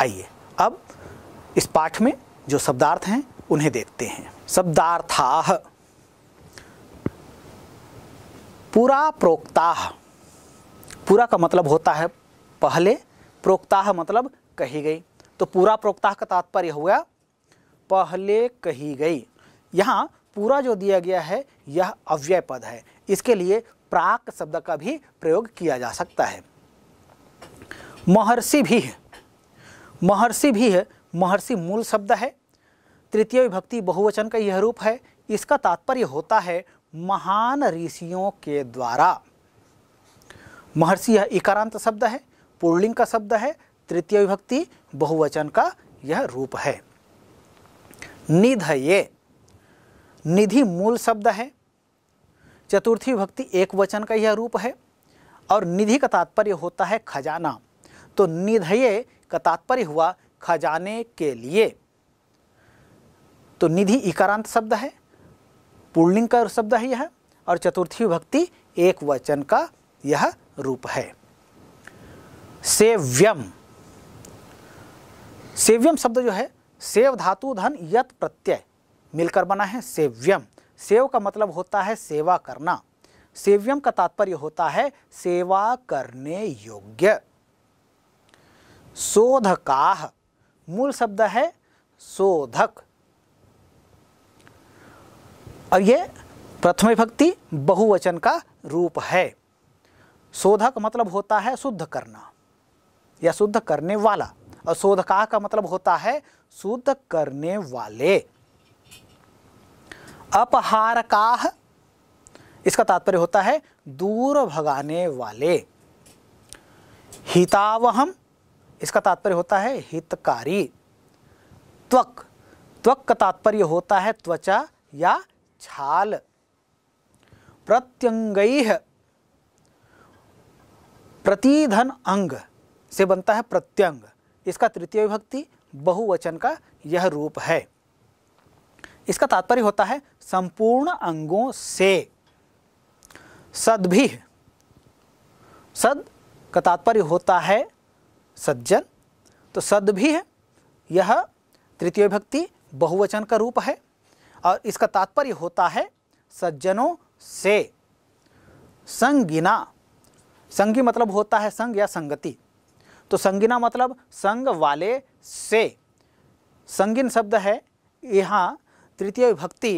आइए अब इस पाठ में जो शब्दार्थ हैं उन्हें देखते हैं शब्दार्था पूरा प्रोक्ता पूरा का मतलब होता है पहले प्रोक्ताह मतलब कही गई तो पूरा प्रोक्ताह का तात्पर्य हुआ पहले कही गई यहाँ पूरा जो दिया गया है यह अव्यय पद है इसके लिए प्राक शब्द का भी प्रयोग किया जा सकता है महर्षि भी है महर्षि भी है महर्षि मूल शब्द है तृतीय विभक्ति बहुवचन का यह रूप है इसका तात्पर्य होता है महान ऋषियों के द्वारा महर्षि यह इकारांत शब्द है पुर्लिंग का शब्द है तृतीय विभक्ति बहुवचन का यह रूप है निधये निधि मूल शब्द है चतुर्थी विभक्ति एक वचन का यह रूप है और निधि का तात्पर्य होता है खजाना तो निधये का तात्पर्य हुआ खजाने के लिए तो निधि इकारांत शब्द है पुर्णिंग का शब्द है यह और चतुर्थी विभक्ति एक वचन का यह रूप है सेव्यम सेव्यम शब्द जो है सेव धातु धन यत प्रत्यय मिलकर बना है सेव्यम सेव का मतलब होता है सेवा करना सेव्यम का तात्पर्य होता है सेवा करने योग्य शोधकाह मूल शब्द है शोधक और ये प्रथम विभक्ति बहुवचन का रूप है शोधक मतलब होता है शुद्ध करना या शुद्ध करने वाला और शोधकाह का मतलब होता है शुद्ध करने वाले अपहारकाह इसका तात्पर्य होता है दूर भगाने वाले हितावहम इसका तात्पर्य होता है हितकारी त्वक त्वक का तात्पर्य होता है त्वचा या छाल प्रत्यंगई प्रतिधन अंग से बनता है प्रत्यंग इसका तृतीय विभक्ति बहुवचन का यह रूप है इसका तात्पर्य होता है संपूर्ण अंगों से सदभी सद का तात्पर्य होता है सज्जन तो सद भी है यह तृतीय भक्ति बहुवचन का रूप है और इसका तात्पर्य होता है सज्जनों से संगिना संगी मतलब होता है संग या संगति तो संगिना मतलब संग वाले से संगिन शब्द है यहाँ तृतीय विभक्ति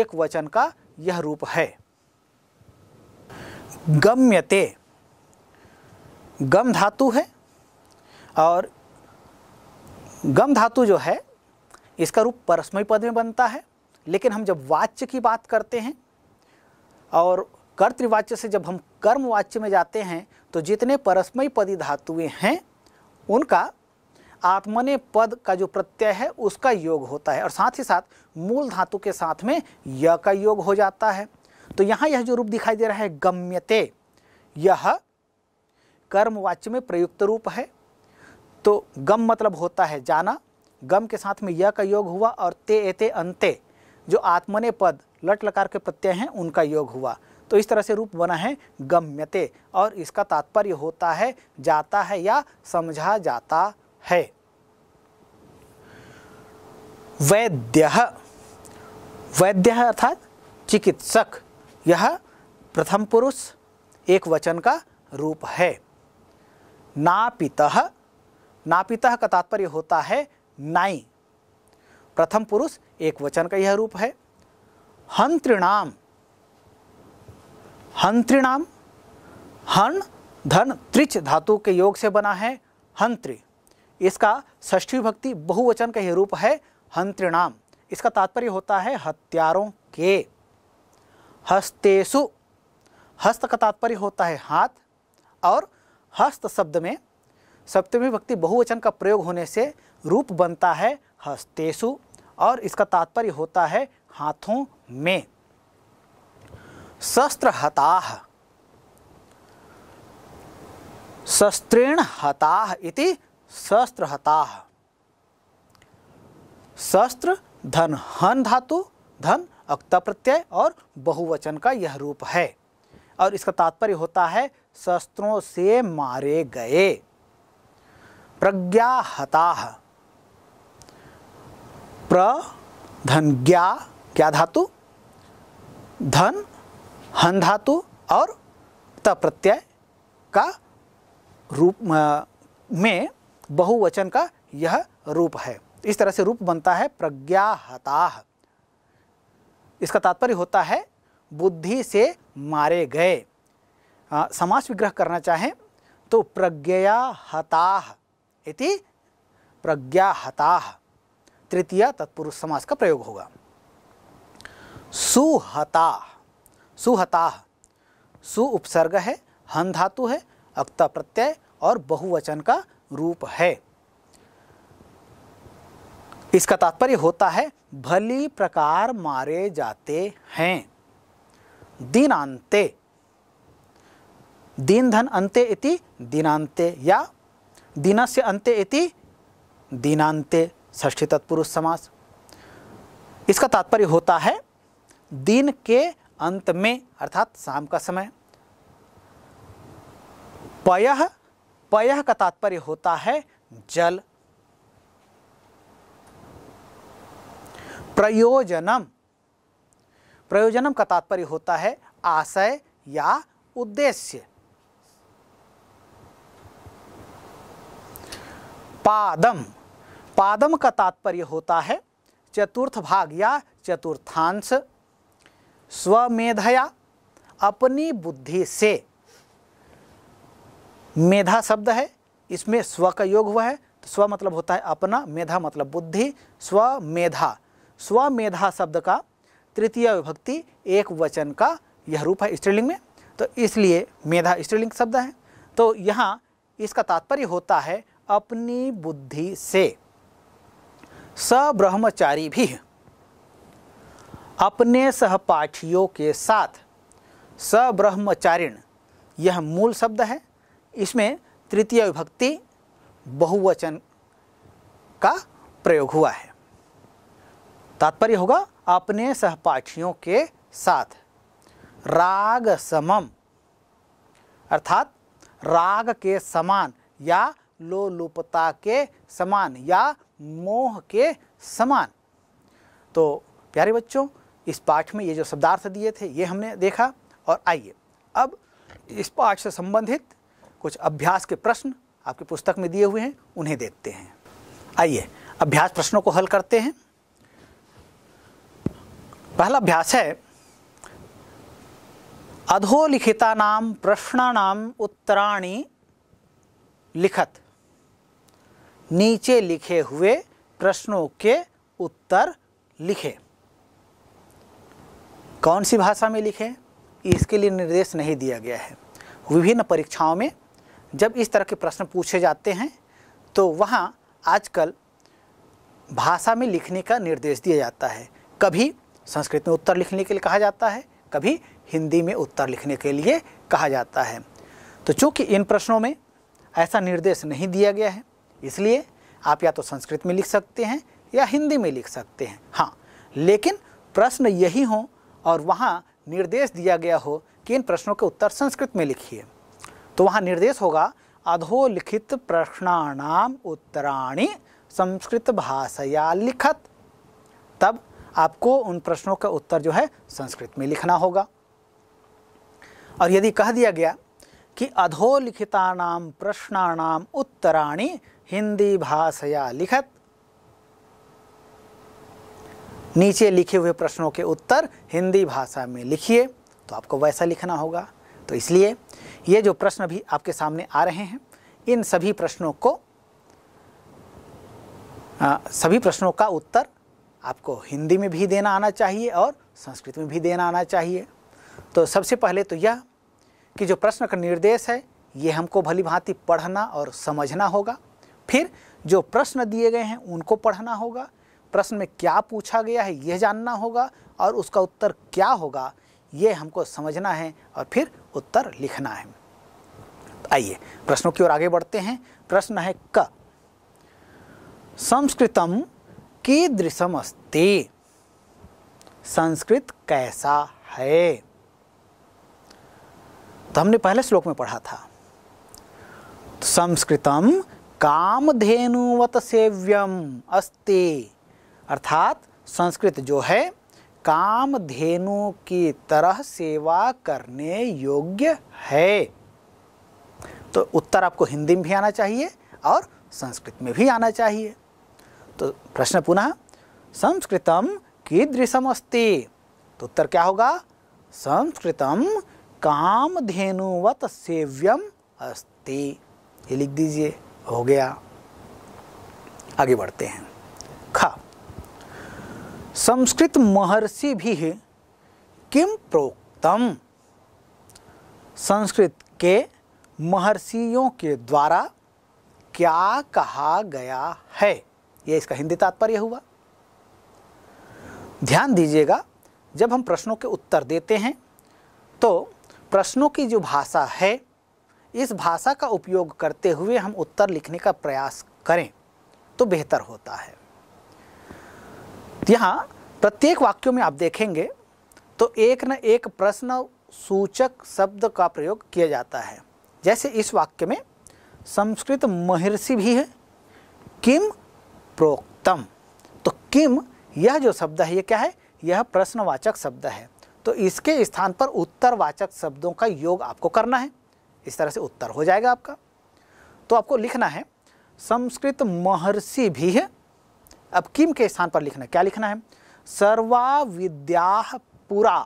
एक वचन का यह रूप है गम्यते गम धातु है और गम धातु जो है इसका रूप परस्मय पद में बनता है लेकिन हम जब वाच्य की बात करते हैं और कर्तृवाच्य से जब हम कर्मवाच्य में जाते हैं तो जितने परस्मय पदी धातुएं हैं उनका आत्मने पद का जो प्रत्यय है उसका योग होता है और साथ ही साथ मूल धातु के साथ में य का योग हो जाता है तो यहाँ यह जो रूप दिखाई दे रहा है गम्यते यह कर्मवाच्य में प्रयुक्त रूप है तो गम मतलब होता है जाना गम के साथ में यह का योग हुआ और ते एते अंते जो आत्मने पद लट लकार के प्रत्यय हैं उनका योग हुआ तो इस तरह से रूप बना है गम्यते और इसका तात्पर्य होता है जाता है या समझा जाता है वैद्य वैद्य अर्थात चिकित्सक यह प्रथम पुरुष एक वचन का रूप है नापिता नापिता का तात्पर्य होता है नाई प्रथम पुरुष एक वचन का यह रूप है हंत्रिणाम हंत्रिणाम हन धन त्रिच धातु के योग से बना है हंत्रि इसका ष्ठी भक्ति बहुवचन का यह रूप है हंत्रिणाम इसका तात्पर्य होता है हत्यारों के हस्तेसु हस्त का तात्पर्य होता है हाथ और हस्त शब्द में सप्तमी भक्ति बहुवचन का प्रयोग होने से रूप बनता है हस्तेशु और इसका तात्पर्य होता है हाथों में शस्त्र हताह शस्त्रेण हताह इति शस्त्र हताह शस्त्र धन हन धातु धन अक्ता प्रत्यय और बहुवचन का यह रूप है और इसका तात्पर्य होता है शस्त्रों से मारे गए हता प्र धन ज्ञा क्या धातु धन हन धातु और त प्रत्यय का रूप में बहुवचन का यह रूप है इस तरह से रूप बनता है प्रज्ञा हता इसका तात्पर्य होता है बुद्धि से मारे गए समास विग्रह करना चाहें तो प्रज्ञया हताह इति प्रज्ञाहता तृतीय तत्पुरुष समास का प्रयोग होगा सुहता सुहता सु उपसर्ग है हन धातु है अक्ता प्रत्यय और बहुवचन का रूप है इसका तात्पर्य होता है भली प्रकार मारे जाते हैं दिनांते दीन धन अंत्य दिनांते या दिन से अंत्य इति दिनांत्य ष्ठी तत्पुरुष समास इसका तात्पर्य होता है दिन के अंत में अर्थात शाम का समय पय पय का तात्पर्य होता है जल प्रयोजनम प्रयोजनम का तात्पर्य होता है आशय या उद्देश्य पादम पादम का तात्पर्य होता है चतुर्थ भाग या चतुर्थांश स्वमेधया अपनी बुद्धि से मेधा शब्द है इसमें स्व का योग हुआ है तो स्व मतलब होता है अपना मेधा मतलब बुद्धि स्वमेधा स्वमेधा शब्द का तृतीय विभक्ति एक वचन का यह रूप है स्त्रीलिंग में तो इसलिए मेधा स्त्रीलिंग शब्द है तो यहाँ इसका तात्पर्य होता है अपनी बुद्धि से स ब्रह्मचारी भी अपने सहपाठियों के साथ सब्रह्मचारिण यह मूल शब्द है इसमें तृतीय विभक्ति बहुवचन का प्रयोग हुआ है तात्पर्य होगा अपने सहपाठियों के साथ राग समम अर्थात राग के समान या लोलुपता के समान या मोह के समान तो प्यारे बच्चों इस पाठ में ये जो शब्दार्थ दिए थे ये हमने देखा और आइए अब इस पाठ से संबंधित कुछ अभ्यास के प्रश्न आपके पुस्तक में दिए हुए हैं उन्हें देखते हैं आइए अभ्यास प्रश्नों को हल करते हैं पहला अभ्यास है अधोलिखिता नाम प्रश्नानाम उत्तराणी लिखत नीचे लिखे हुए प्रश्नों के उत्तर लिखें कौन सी भाषा में लिखें इसके लिए निर्देश नहीं दिया गया है विभिन्न परीक्षाओं में जब इस तरह के प्रश्न पूछे जाते हैं तो वहाँ आजकल भाषा में लिखने का निर्देश दिया जाता है कभी संस्कृत में उत्तर लिखने के लिए कहा जाता है कभी हिंदी में उत्तर लिखने के लिए कहा जाता है तो चूँकि इन प्रश्नों में ऐसा निर्देश नहीं दिया गया है इसलिए आप या तो संस्कृत में लिख सकते हैं या हिंदी में लिख सकते हैं हाँ लेकिन प्रश्न यही हो और वहाँ निर्देश दिया गया हो कि इन प्रश्नों के उत्तर संस्कृत में लिखिए तो वहाँ निर्देश होगा अधोलिखित प्रश्नाणाम उत्तराणी संस्कृत भाषया लिखत तब आपको उन प्रश्नों का उत्तर जो है संस्कृत में लिखना होगा और यदि कह दिया गया कि नाम प्रश्नाणाम उत्तराणी हिंदी भाषया लिखत नीचे लिखे हुए प्रश्नों के उत्तर हिंदी भाषा में लिखिए तो आपको वैसा लिखना होगा तो इसलिए ये जो प्रश्न भी आपके सामने आ रहे हैं इन सभी प्रश्नों को आ, सभी प्रश्नों का उत्तर आपको हिंदी में भी देना आना चाहिए और संस्कृत में भी देना आना चाहिए तो सबसे पहले तो यह कि जो प्रश्न का निर्देश है ये हमको भली भांति पढ़ना और समझना होगा फिर जो प्रश्न दिए गए हैं उनको पढ़ना होगा प्रश्न में क्या पूछा गया है यह जानना होगा और उसका उत्तर क्या होगा ये हमको समझना है और फिर उत्तर लिखना है तो आइए प्रश्नों की ओर आगे बढ़ते हैं प्रश्न है क संस्कृतम कीदृशम अस्ति संस्कृत कैसा है तो हमने पहले श्लोक में पढ़ा था संस्कृतम कामधेनुवत सेव्यम अस्ति अर्थात संस्कृत जो है कामधेनु की तरह सेवा करने योग्य है तो उत्तर आपको हिंदी में भी आना चाहिए और संस्कृत में भी आना चाहिए तो प्रश्न पुनः संस्कृतम कीदृशम अस्ति तो उत्तर क्या होगा संस्कृतम कामधेनुवत सेव्यम अस्ति ये लिख दीजिए हो गया आगे बढ़ते हैं खा संस्कृत महर्षि भी किम प्रोक्तम संस्कृत के महर्षियों के द्वारा क्या कहा गया है यह इसका हिंदी तात्पर्य हुआ ध्यान दीजिएगा जब हम प्रश्नों के उत्तर देते हैं तो प्रश्नों की जो भाषा है इस भाषा का उपयोग करते हुए हम उत्तर लिखने का प्रयास करें तो बेहतर होता है यहाँ प्रत्येक वाक्यों में आप देखेंगे तो एक न एक प्रश्न सूचक शब्द का प्रयोग किया जाता है जैसे इस वाक्य में संस्कृत महर्षि भी है किम प्रोक्तम तो किम यह जो शब्द है यह क्या है यह प्रश्नवाचक शब्द है तो इसके स्थान पर उत्तरवाचक शब्दों का योग आपको करना है इस तरह से उत्तर हो जाएगा आपका तो आपको लिखना है संस्कृत महर्षि भी है अब किम के स्थान पर लिखना क्या लिखना है सर्वा विद्या पुरा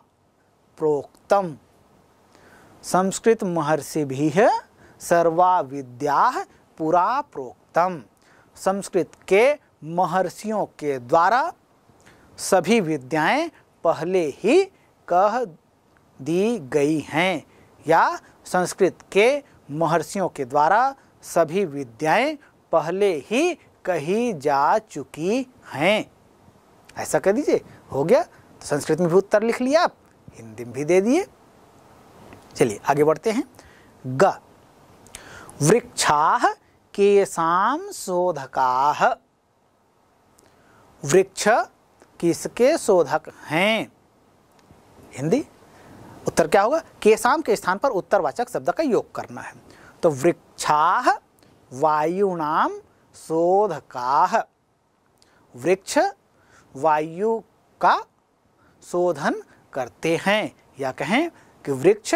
प्रोक्तम संस्कृत महर्षि भी है सर्वा विद्या पुरा प्रोक्तम संस्कृत के महर्षियों के द्वारा सभी विद्याएं पहले ही कह दी गई हैं या संस्कृत के महर्षियों के द्वारा सभी विद्याएं पहले ही कही जा चुकी हैं ऐसा कह दीजिए हो गया तो संस्कृत में भी उत्तर लिख लिया आप हिंदी में भी दे दिए चलिए आगे बढ़ते हैं ग वृक्षा केसाम शोधका वृक्ष किसके शोधक हैं हिंदी उत्तर क्या होगा केसाम के स्थान पर उत्तरवाचक शब्द का योग करना है तो वृक्षाह वायुनाम शोधका वृक्ष वायु का शोधन करते हैं या कहें कि वृक्ष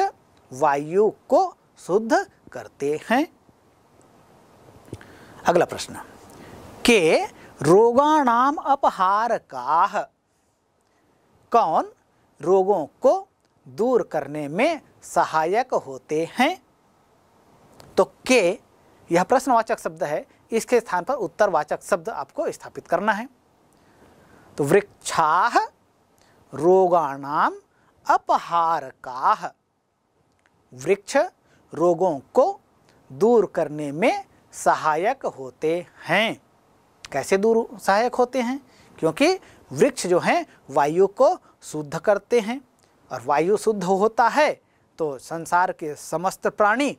वायु को शुद्ध करते हैं अगला प्रश्न के रोगाणाम अपहार का कौन रोगों को दूर करने में सहायक होते हैं तो के यह प्रश्नवाचक शब्द है इसके स्थान पर उत्तरवाचक शब्द आपको स्थापित करना है तो वृक्षाह रोगाणाम अपहारका वृक्ष रोगों को दूर करने में सहायक होते हैं कैसे दूर सहायक होते हैं क्योंकि वृक्ष जो हैं वायु को शुद्ध करते हैं और वायु शुद्ध होता है तो संसार के समस्त प्राणी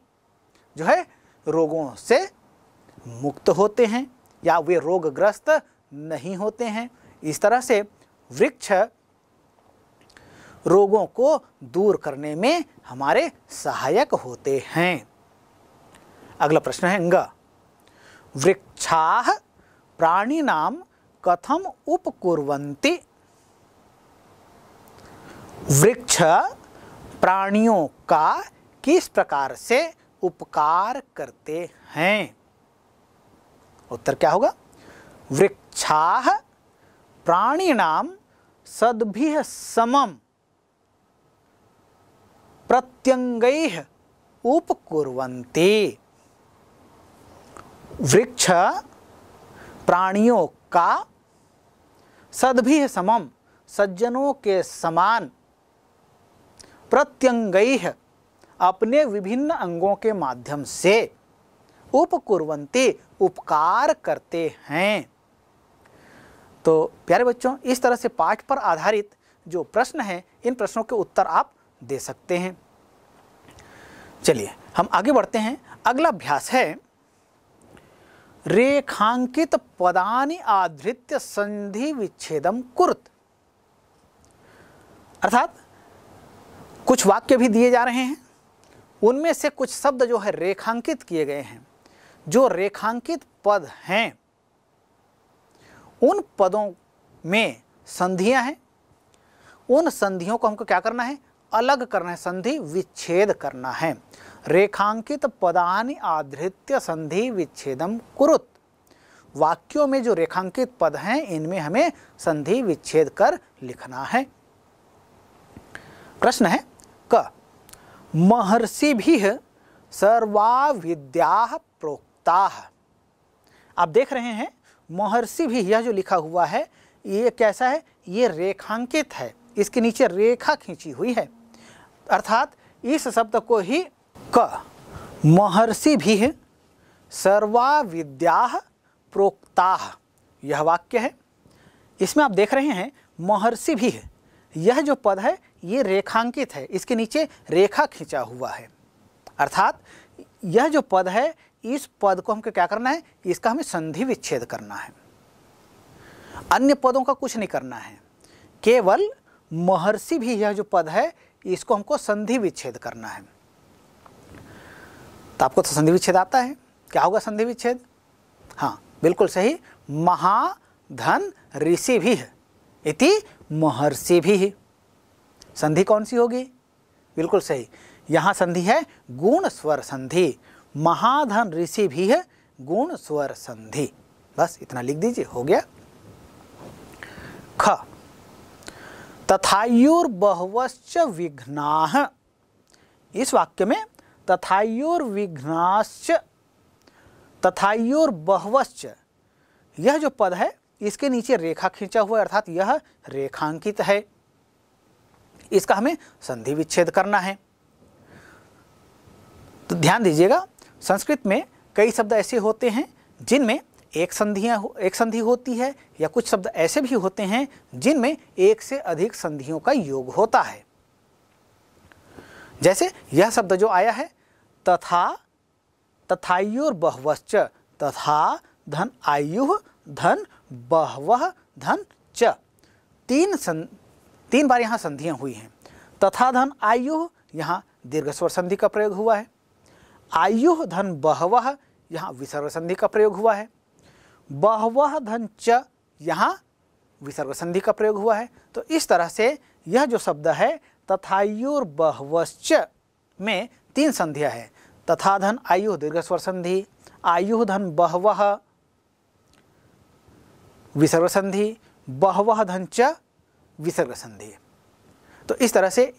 जो है रोगों से मुक्त होते हैं या वे रोगग्रस्त नहीं होते हैं इस तरह से वृक्ष रोगों को दूर करने में हमारे सहायक होते हैं अगला प्रश्न है अंग वृक्षा नाम कथम उपकुर्वंती वृक्ष प्राणियों का किस प्रकार से उपकार करते हैं उत्तर क्या होगा वृक्षा प्राणिणाम सदभि समम प्रत्यंग उपकुरवंते वृक्ष प्राणियों का सदभि समम सज्जनों के समान प्रत्यंग अपने विभिन्न अंगों के माध्यम से उपकुरवंते उपकार करते हैं तो प्यारे बच्चों इस तरह से पाठ पर आधारित जो प्रश्न है इन प्रश्नों के उत्तर आप दे सकते हैं चलिए हम आगे बढ़ते हैं अगला अभ्यास है रेखांकित पदानि आधृत्य संधि विच्छेदम कुरुत अर्थात कुछ वाक्य भी दिए जा रहे हैं उनमें से कुछ शब्द जो है रेखांकित किए गए हैं जो रेखांकित पद हैं उन पदों में संधियां हैं उन संधियों को हमको क्या करना है अलग करना है संधि विच्छेद करना है रेखांकित पदानि आधृत्य संधि विच्छेदम कुरुत वाक्यों में जो रेखांकित पद हैं इनमें हमें संधि विच्छेद कर लिखना है प्रश्न है क महर्षि भी सर्वा विद्या प्रोक्ता आप देख रहे हैं महर्षि भी यह जो लिखा हुआ है ये कैसा है ये रेखांकित है इसके नीचे रेखा खींची हुई है अर्थात इस शब्द को ही क महर्षि भी सर्वा विद्या प्रोक्ता यह वाक्य है इसमें आप देख रहे हैं महर्षि भी है यह जो पद है ये रेखांकित है इसके नीचे रेखा खींचा हुआ है अर्थात यह जो पद है इस पद को हमको क्या करना है इसका हमें संधि विच्छेद करना है अन्य पदों का कुछ नहीं करना है केवल महर्षि भी यह जो पद है इसको हमको संधि विच्छेद करना है तो आपको तो संधि विच्छेद आता है क्या होगा संधि विच्छेद हाँ बिल्कुल सही महाधन ऋषि भी है इति महर्षि भी संधि कौन सी होगी बिल्कुल सही यहाँ संधि है गुण स्वर संधि महाधन ऋषि भी है गुण स्वर संधि बस इतना लिख दीजिए हो गया ख तथायुर्बहवश्च विघ्ना इस वाक्य में तथायुर्विघ्नाश्च तथायुर्बहवश्च यह जो पद है इसके नीचे रेखा खींचा हुआ अर्थात यह रेखांकित है इसका हमें संधि विच्छेद करना है तो ध्यान दीजिएगा संस्कृत में कई शब्द ऐसे होते हैं जिनमें एक संधियाँ एक संधि होती है या कुछ शब्द ऐसे भी होते हैं जिनमें एक से अधिक संधियों का योग होता है जैसे यह शब्द जो आया है तथा तथायोर बहुवश्च तथा धन आयु धन बहवह धन च तीन सं तीन बार यहाँ संधियाँ हुई हैं तथा धन आयु यहाँ दीर्घ स्वर संधि का प्रयोग हुआ है आयु धन बहवह यहाँ विसर्ग संधि का प्रयोग हुआ है बहवह धन च यहाँ विसर्ग संधि का प्रयोग हुआ है तो इस तरह से यह जो शब्द है तथायुर्बहवश्च में तीन संधियाँ हैं तथा धन आयु दीर्घ स्वर संधि आयु धन बहवह विसर्ग संधि बहवह धन च विसर्गसंधि तो इस तरह से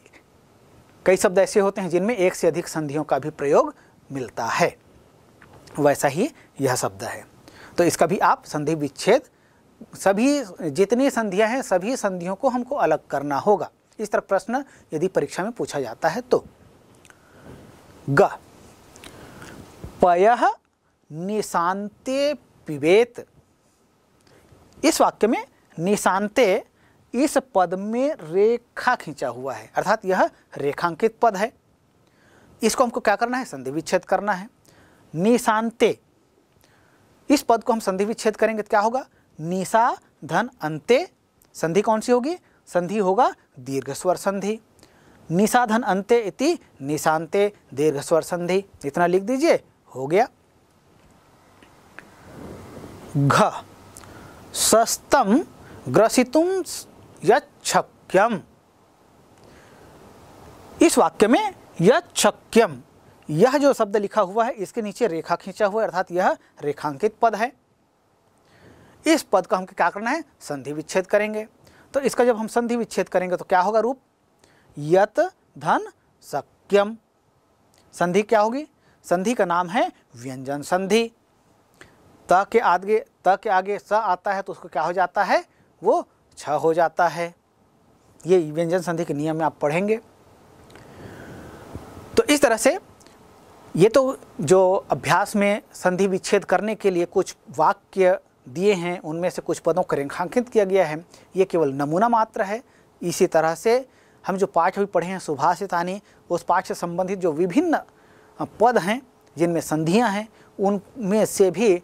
कई शब्द ऐसे होते हैं जिनमें एक से अधिक संधियों का भी प्रयोग मिलता है वैसा ही यह शब्द है तो इसका भी आप संधि विच्छेद सभी जितनी संधियां हैं सभी संधियों को हमको अलग करना होगा इस तरह प्रश्न यदि परीक्षा में पूछा जाता है तो ग पय निशांते पिबेत इस वाक्य में निशानते इस पद में रेखा खींचा हुआ है अर्थात यह रेखांकित पद है इसको हमको क्या करना है संधि विच्छेद करना है निशानते इस पद को हम संधि विच्छेद करेंगे तो क्या होगा निशा धन अंते संधि कौन सी होगी संधि होगा दीर्घ स्वर संधि धन अंते इति निशानते दीर्घ स्वर संधि इतना लिख दीजिए हो गया घ सस्तम ग्रसितुम यक्यम इस वाक्य में यक्यम यह जो शब्द लिखा हुआ है इसके नीचे रेखा खींचा हुआ है अर्थात यह रेखांकित पद है इस पद का हम क्या करना है संधि विच्छेद करेंगे तो इसका जब हम संधि विच्छेद करेंगे तो क्या होगा रूप यत धन सक्यम संधि क्या होगी संधि का नाम है व्यंजन संधि त के आगे त के आगे स आता है तो उसको क्या हो जाता है वो छ हो जाता है ये व्यंजन संधि के नियम में आप पढ़ेंगे तो इस तरह से ये तो जो अभ्यास में संधि विच्छेद करने के लिए कुछ वाक्य दिए हैं उनमें से कुछ पदों को रेखांकित किया गया है ये केवल नमूना मात्र है इसी तरह से हम जो पाठ भी पढ़े हैं सुभाषितानी उस पाठ से संबंधित जो विभिन्न पद हैं जिनमें संधियां हैं उनमें से भी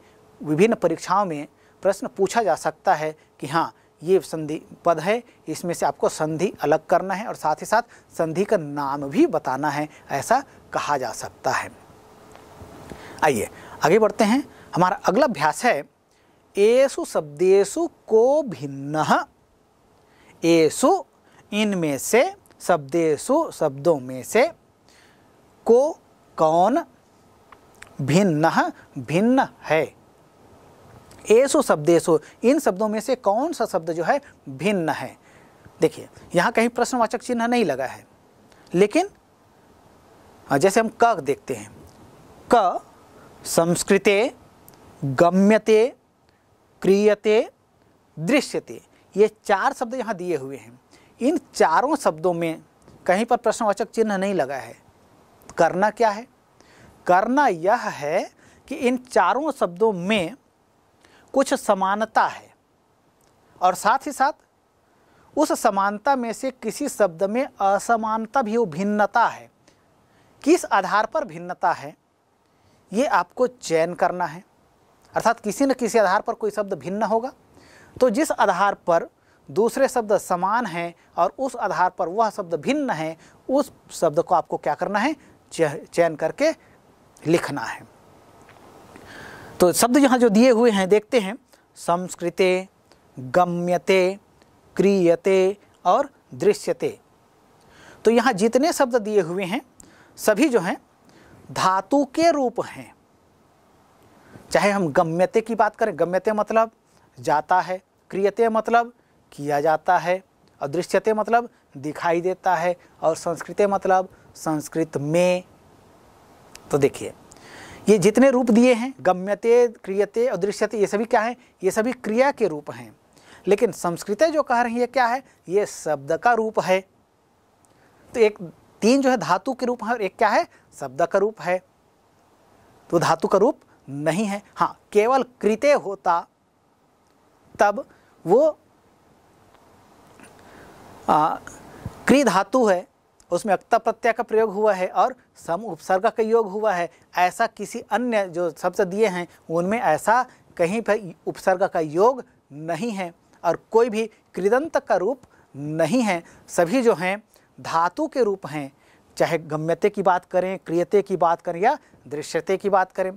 विभिन्न परीक्षाओं में प्रश्न पूछा जा सकता है कि हाँ ये संधि पद है इसमें से आपको संधि अलग करना है और साथ ही साथ संधि का नाम भी बताना है ऐसा कहा जा सकता है आइए आगे बढ़ते हैं हमारा अगला अभ्यास है एसु शब्देशु को भिन्न एसु इनमें से शब्देशु शब्दों में से को कौन भिन्न भिन्न है एसो शब्देशो इन शब्दों में से कौन सा शब्द जो है भिन्न है देखिए यहाँ कहीं प्रश्नवाचक चिन्ह नहीं लगा है लेकिन हाँ, जैसे हम क देखते हैं क संस्कृते गम्यते क्रियते दृश्यते ये चार शब्द यहाँ दिए हुए हैं इन चारों शब्दों में कहीं पर प्रश्नवाचक चिन्ह नहीं लगा है करना क्या है करना यह है कि इन चारों शब्दों में कुछ समानता है और साथ ही साथ उस समानता में से किसी शब्द में असमानता भी वो भिन्नता है किस आधार पर भिन्नता है ये आपको चयन करना है अर्थात किसी न किसी आधार पर कोई शब्द भिन्न होगा तो जिस आधार पर दूसरे शब्द समान हैं और उस आधार पर वह शब्द भिन्न है उस शब्द को आपको क्या करना है चयन करके लिखना है तो शब्द यहाँ जो दिए हुए हैं देखते हैं संस्कृते गम्यते क्रियते और दृश्यते तो यहाँ जितने शब्द दिए हुए हैं सभी जो हैं धातु के रूप हैं चाहे हम गम्यते की बात करें गम्यते मतलब जाता है क्रियते मतलब किया जाता है और दृश्यते मतलब दिखाई देता है और संस्कृत मतलब संस्कृत में तो देखिए ये जितने रूप दिए हैं गम्यते क्रियते और दृश्यते ये सभी क्या हैं ये सभी क्रिया के रूप हैं लेकिन संस्कृत जो कह रही है क्या है ये शब्द का रूप है तो एक तीन जो है धातु के रूप है और एक क्या है शब्द का रूप है तो धातु का रूप नहीं है हाँ केवल कृत्य होता तब वो क्री धातु है उसमें अक्ता प्रत्यय का प्रयोग हुआ है और सम उपसर्ग का योग हुआ है ऐसा किसी अन्य जो शब्द दिए हैं उनमें ऐसा कहीं पर उपसर्ग का योग नहीं है और कोई भी कृदंत का रूप नहीं है सभी जो हैं धातु के रूप हैं चाहे गम्यते की बात करें क्रियते की बात करें या दृश्यते की बात करें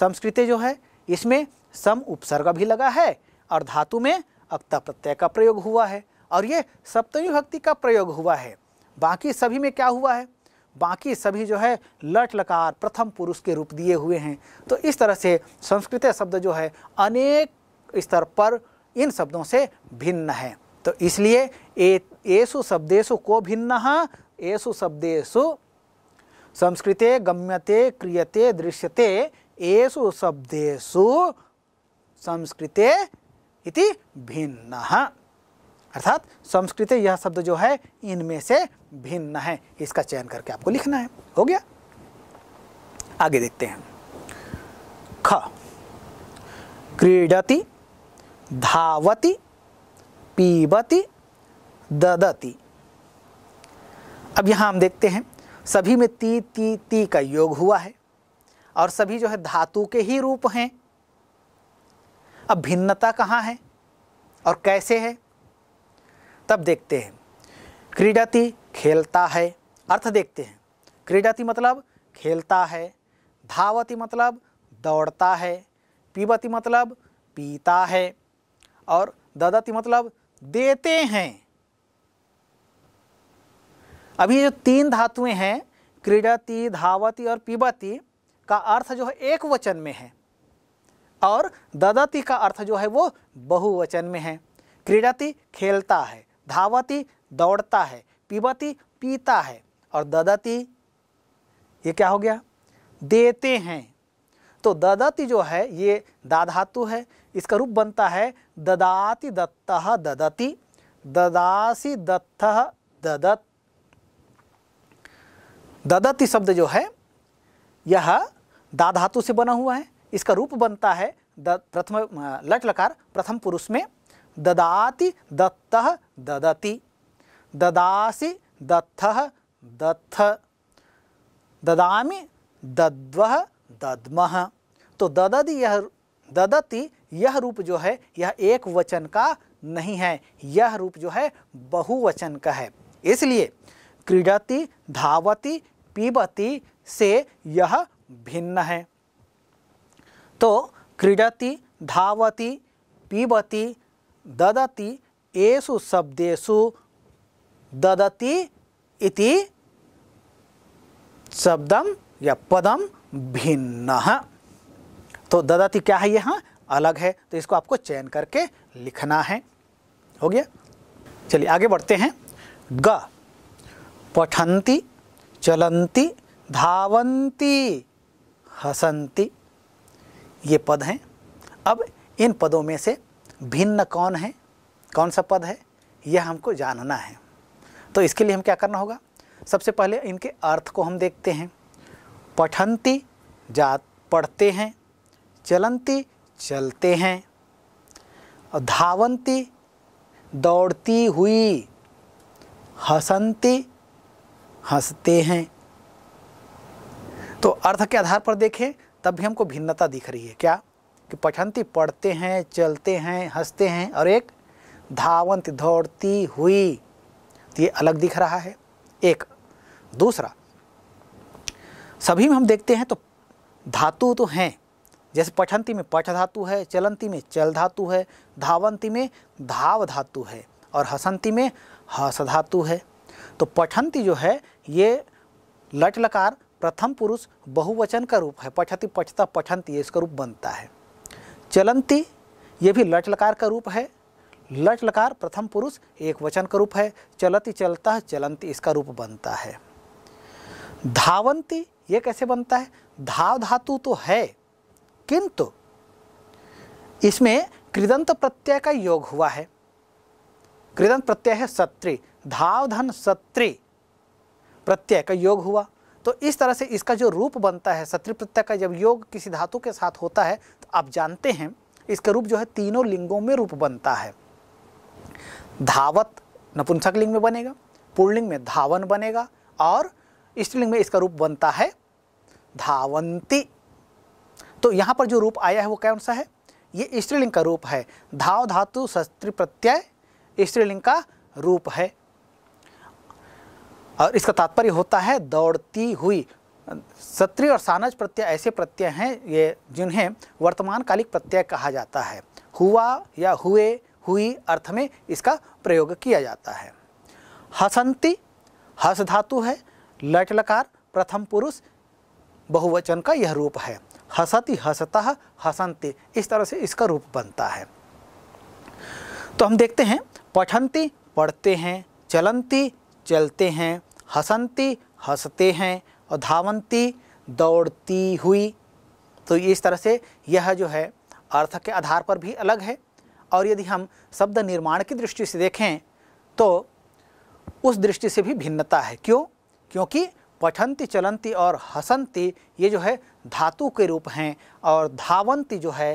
संस्कृति जो है इसमें सम उपसर्ग भी लगा है और धातु में अक्ता प्रत्यय का प्रयोग हुआ है और ये सप्तमी भक्ति का प्रयोग हुआ है बाकी सभी में क्या हुआ है बाकी सभी जो है लट लकार प्रथम पुरुष के रूप दिए हुए हैं तो इस तरह से संस्कृत शब्द जो है अनेक स्तर पर इन शब्दों से भिन्न है तो इसलिए एसु शब्देशु को भिन्न एसु शब्देशु संस्कृते गम्यते क्रियते दृश्यते एसु शब्देशु संस्कृते इति भिन्न अर्थात संस्कृत यह शब्द जो है इनमें से भिन्न है इसका चयन करके आपको लिखना है हो गया आगे देखते हैं ख क्रीडति धावति पीबति ददति अब यहाँ हम देखते हैं सभी में ती ती ती का योग हुआ है और सभी जो है धातु के ही रूप हैं अब भिन्नता कहाँ है और कैसे है तब देखते हैं क्रीडति खेलता है अर्थ देखते हैं क्रीडति मतलब खेलता है धावती मतलब दौड़ता है पीबती मतलब पीता है और ददती मतलब देते हैं अभी जो तीन धातुएं हैं क्रीडति धावती और पीबती का अर्थ जो है एक वचन में है और ददती का अर्थ जो है वो बहुवचन में है क्रीडति खेलता है धावती दौड़ता है पीबती पीता है और ददती ये क्या हो गया देते हैं तो ददती जो है ये दाधातु है इसका रूप बनता है ददाति दत्त ददति ददासी दत्त ददत ददति शब्द जो है यह दाधातु से बना हुआ है इसका रूप बनता है द प्रथम लट लकार प्रथम पुरुष में ददाति दत्तः ददति ददासि दत्तः दत्थ ददामि दद्वः दद्मः तो ददति यह ददति यह रूप जो है यह एक वचन का नहीं है यह रूप जो है बहुवचन का है इसलिए क्रीडति धावति पीबति से यह भिन्न है तो क्रीडति धावति पीबति ददति एषु शब्देशु ददति इति शब्दम या पदम भिन्न तो ददति क्या है यहाँ अलग है तो इसको आपको चयन करके लिखना है हो गया चलिए आगे बढ़ते हैं ग पठंती चलंती धावंती हसंती ये पद हैं अब इन पदों में से भिन्न कौन है कौन सा पद है यह हमको जानना है तो इसके लिए हम क्या करना होगा सबसे पहले इनके अर्थ को हम देखते हैं पठंती जात पढ़ते हैं चलंती चलते हैं धावंती दौड़ती हुई हसंती हंसते हैं तो अर्थ के आधार पर देखें तब भी हमको भिन्नता दिख रही है क्या कि पठंती पढ़ते हैं चलते हैं हंसते हैं और एक धावंत दौड़ती हुई तो ये अलग दिख रहा है एक दूसरा सभी में हम देखते हैं तो धातु तो हैं जैसे पठंती में पठ धातु है चलंती में चल धातु है धावंती में धाव धातु है और हसंती में हस धातु है तो पठंती जो है ये लट लकार प्रथम पुरुष बहुवचन का रूप है पठती पठता पठंती इसका रूप बनता है चलंती ये भी लट लकार का रूप है लट लकार प्रथम पुरुष एक वचन का रूप है चलती चलता चलंती इसका रूप बनता है धावंती ये कैसे बनता है धाव धातु तो है किंतु इसमें कृदंत प्रत्यय का योग हुआ है कृदंत प्रत्यय है सत्री धाव धन सत्री प्रत्यय का योग हुआ तो इस तरह से इसका जो रूप बनता है सत्र प्रत्यय का जब योग किसी धातु के साथ होता है तो आप जानते हैं इसका रूप जो है तीनों लिंगों में रूप बनता है धावत नपुंसक लिंग में बनेगा पूर्णलिंग में धावन बनेगा और स्त्रीलिंग में इसका रूप बनता है धावंती तो यहाँ पर जो रूप आया है वो कौन सा है ये स्त्रीलिंग का रूप है धाव धातु शस्त्री प्रत्यय स्त्रीलिंग का रूप है और इसका तात्पर्य होता है दौड़ती हुई सत्री और सानज प्रत्यय ऐसे प्रत्यय हैं ये जिन्हें वर्तमानकालिक प्रत्यय कहा जाता है हुआ या हुए हुई अर्थ में इसका प्रयोग किया जाता है हसंती हस धातु है लटलकार प्रथम पुरुष बहुवचन का यह रूप है हसती हसतः हसंती इस तरह से इसका रूप बनता है तो हम देखते हैं पठंती पढ़ते हैं चलंती चलते हैं हसंती हंसते हैं और धावंती दौड़ती हुई तो इस तरह से यह जो है अर्थ के आधार पर भी अलग है और यदि हम शब्द निर्माण की दृष्टि से देखें तो उस दृष्टि से भी भिन्नता है क्यों क्योंकि पठंती चलंती और हसंती ये जो है धातु के रूप हैं और धावंती जो है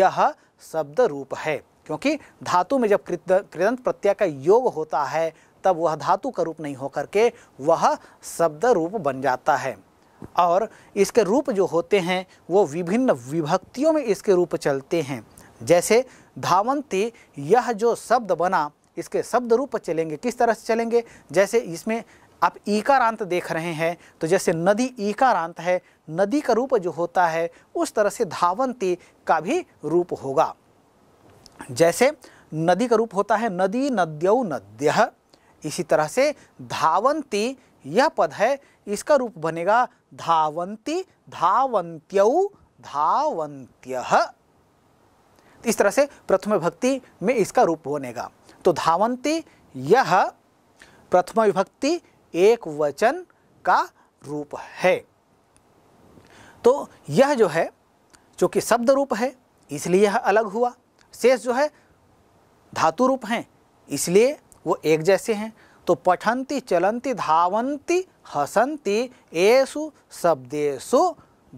यह शब्द रूप है क्योंकि धातु में जब कृत कृदंत प्रत्यय का योग होता है तब वह धातु का रूप नहीं होकर के वह शब्द रूप बन जाता है और इसके रूप जो होते हैं वो विभिन्न विभक्तियों में इसके रूप चलते हैं जैसे धावंती यह जो शब्द बना इसके शब्द रूप चलेंगे किस तरह से चलेंगे जैसे इसमें आप ईकारांत देख रहे हैं तो जैसे नदी ईकारांत है नदी का रूप जो होता है उस तरह से धावंती का भी रूप होगा जैसे नदी का रूप होता है नदी नद्यौ नद्य इसी तरह से धावंती यह पद है इसका रूप बनेगा धावंती धावंत्यौ धावंत्य तो इस तरह से प्रथम विभक्ति में इसका रूप बनेगा तो धावंती यह प्रथम विभक्ति एक वचन का रूप है तो यह जो है जो कि शब्द रूप है इसलिए यह अलग हुआ शेष जो है धातु रूप हैं इसलिए वो एक जैसे हैं तो पठंती चलंती धावंती हसंती एसु शब्देशु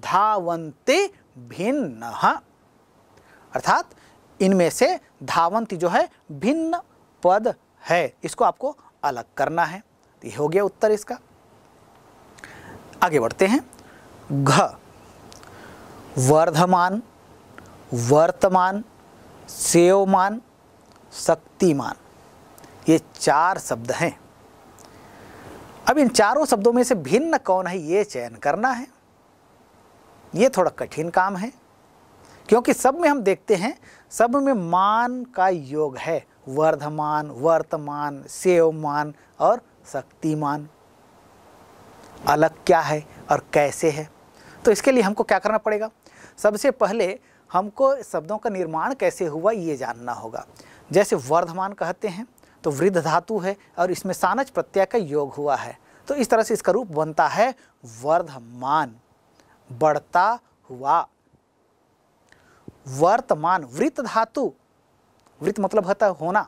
धावंती भिन्न अर्थात इनमें से धावंती जो है भिन्न पद है इसको आपको अलग करना है तो ये हो गया उत्तर इसका आगे बढ़ते हैं घ वर्धमान वर्तमान सेवमान शक्तिमान ये चार शब्द हैं अब इन चारों शब्दों में से भिन्न कौन है ये चयन करना है ये थोड़ा कठिन काम है क्योंकि सब में हम देखते हैं सब में मान का योग है वर्धमान वर्तमान सेवमान और शक्तिमान अलग क्या है और कैसे है तो इसके लिए हमको क्या करना पड़ेगा सबसे पहले हमको शब्दों का निर्माण कैसे हुआ ये जानना होगा जैसे वर्धमान कहते हैं तो वृद्ध धातु है और इसमें सानच प्रत्यय का योग हुआ है तो इस तरह से इसका रूप बनता है वर्धमान बढ़ता हुआ वर्तमान वृत्त धातु वृत्त मतलब होता है होना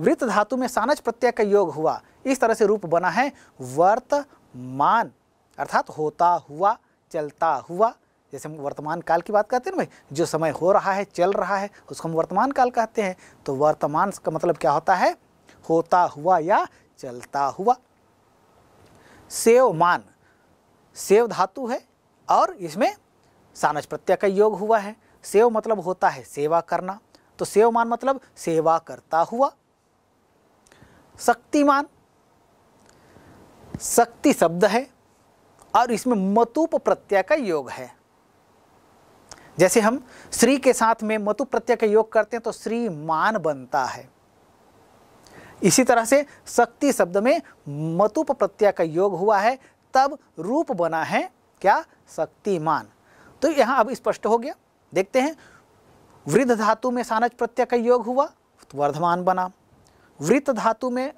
वृत्त धातु में सानच प्रत्यय का योग हुआ इस तरह से रूप बना है वर्तमान अर्थात होता हुआ चलता हुआ जैसे हम वर्तमान काल की बात करते हैं ना भाई जो समय हो रहा है चल रहा है उसको हम वर्तमान काल कहते हैं तो वर्तमान का मतलब क्या होता है होता हुआ या चलता हुआ सेवमान सेव धातु है और इसमें सानस प्रत्यय का योग हुआ है सेव मतलब होता है सेवा करना तो सेवमान मतलब सेवा करता हुआ शक्तिमान शक्ति शब्द है और इसमें मतूप प्रत्यय का योग है जैसे हम श्री के साथ में मतु प्रत्यय का योग करते हैं तो श्रीमान बनता है इसी तरह से शक्ति शब्द में मतुप प्रत्यय का योग हुआ है तब रूप बना है क्या शक्तिमान तो यहाँ अब स्पष्ट हो गया देखते हैं वृद्ध धातु में सानज प्रत्यय का योग हुआ तो वर्धमान बना वृत्त धातु में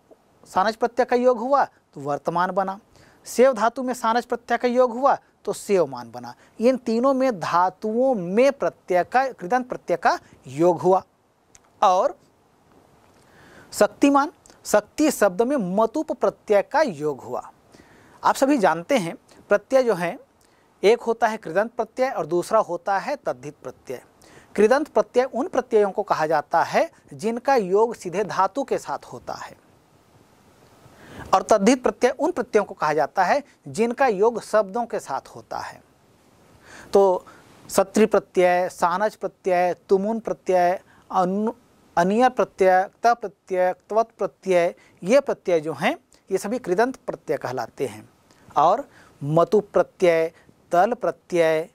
सानज प्रत्यय का योग हुआ तो वर्तमान बना सेव धातु में सानज प्रत्यय का योग हुआ तो सेवमान बना इन तीनों में धातुओं में प्रत्यय का कृदंत प्रत्यय का योग हुआ और शक्तिमान शक्ति शब्द में मतुप प्रत्यय का योग हुआ आप सभी जानते हैं प्रत्यय जो है एक होता है कृदंत प्रत्यय और दूसरा होता है तद्धित प्रत्यय कृदंत प्रत्यय उन प्रत्ययों को कहा जाता है जिनका योग सीधे धातु के साथ होता है और तद्धित प्रत्यय उन प्रत्ययों को कहा जाता है जिनका योग शब्दों के साथ होता है तो सत्री प्रत्यय सानज प्रत्यय तुमुन प्रत्यय अनु अनिय प्रत्यय त प्रत्यय त्वत प्रत्यय ये प्रत्यय जो हैं ये सभी कृदंत प्रत्यय कहलाते हैं और मतु प्रत्यय तल प्रत्यय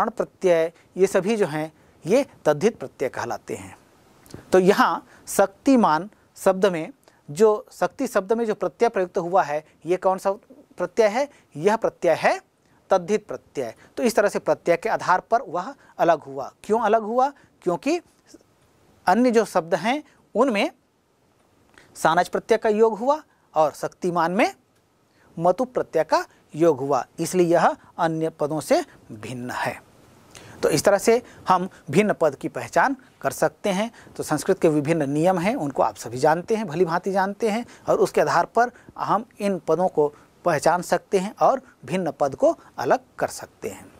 अण प्रत्यय ये सभी जो हैं ये तद्धित प्रत्यय कहलाते हैं तो यहाँ शक्तिमान शब्द में जो शक्ति शब्द में जो प्रत्यय प्रयुक्त हुआ है यह कौन सा प्रत्यय है यह प्रत्यय है तद्धित प्रत्यय तो इस तरह से प्रत्यय के आधार पर वह अलग हुआ क्यों अलग हुआ क्योंकि अन्य जो शब्द हैं उनमें सानज प्रत्यय का योग हुआ और शक्तिमान में मतु प्रत्यय का योग हुआ इसलिए यह अन्य पदों से भिन्न है तो इस तरह से हम भिन्न पद की पहचान कर सकते हैं तो संस्कृत के विभिन्न नियम हैं उनको आप सभी जानते हैं भली भांति जानते हैं और उसके आधार पर हम इन पदों को पहचान सकते हैं और भिन्न पद को अलग कर सकते हैं